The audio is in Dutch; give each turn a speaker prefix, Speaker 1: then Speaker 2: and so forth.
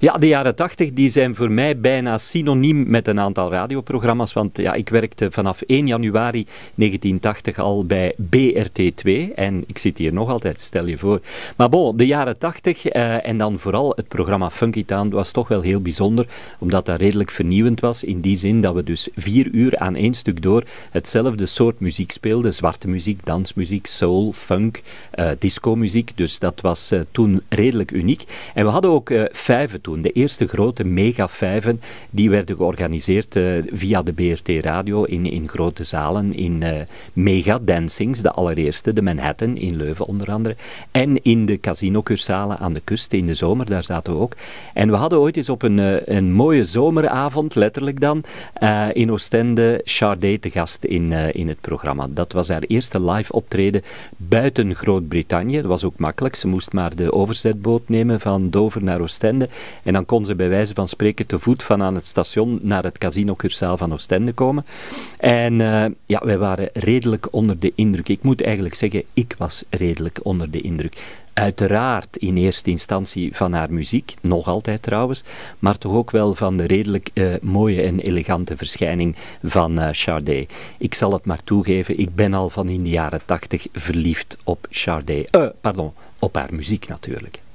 Speaker 1: Ja, de jaren tachtig zijn voor mij bijna synoniem met een aantal radioprogramma's. Want ja, ik werkte vanaf 1 januari 1980 al bij BRT2. En ik zit hier nog altijd, stel je voor. Maar bon, de jaren tachtig eh, en dan vooral het programma Funky Town was toch wel heel bijzonder. Omdat dat redelijk vernieuwend was. In die zin dat we dus vier uur aan één stuk door hetzelfde soort muziek speelden. Zwarte muziek, dansmuziek, soul, funk, eh, disco muziek. Dus dat was eh, toen redelijk uniek. En we hadden ook eh, vijf de eerste grote megafijven die werden georganiseerd eh, via de BRT Radio in, in grote zalen, in mega eh, megadancings, de allereerste, de Manhattan in Leuven onder andere, en in de casinocursalen aan de kust in de zomer, daar zaten we ook. En we hadden ooit eens op een, eh, een mooie zomeravond, letterlijk dan, in Oostende Chardet te gast in, in het programma. Dat was haar eerste live optreden buiten Groot-Brittannië. Dat was ook makkelijk, ze moest maar de overzetboot nemen van Dover naar Oostende. En dan kon ze bij wijze van spreken te voet van aan het station naar het Casino Cursaal van Oostende komen. En eh, ja, wij waren redelijk onder de indruk. Ik moet eigenlijk zeggen, ik was redelijk onder de indruk. Uiteraard in eerste instantie van haar muziek, nog altijd trouwens, maar toch ook wel van de redelijk eh, mooie en elegante verschijning van uh, eh, Chardet. Ik zal het maar toegeven, ik ben al van in de jaren tachtig verliefd op Chardet. pardon, op haar muziek natuurlijk.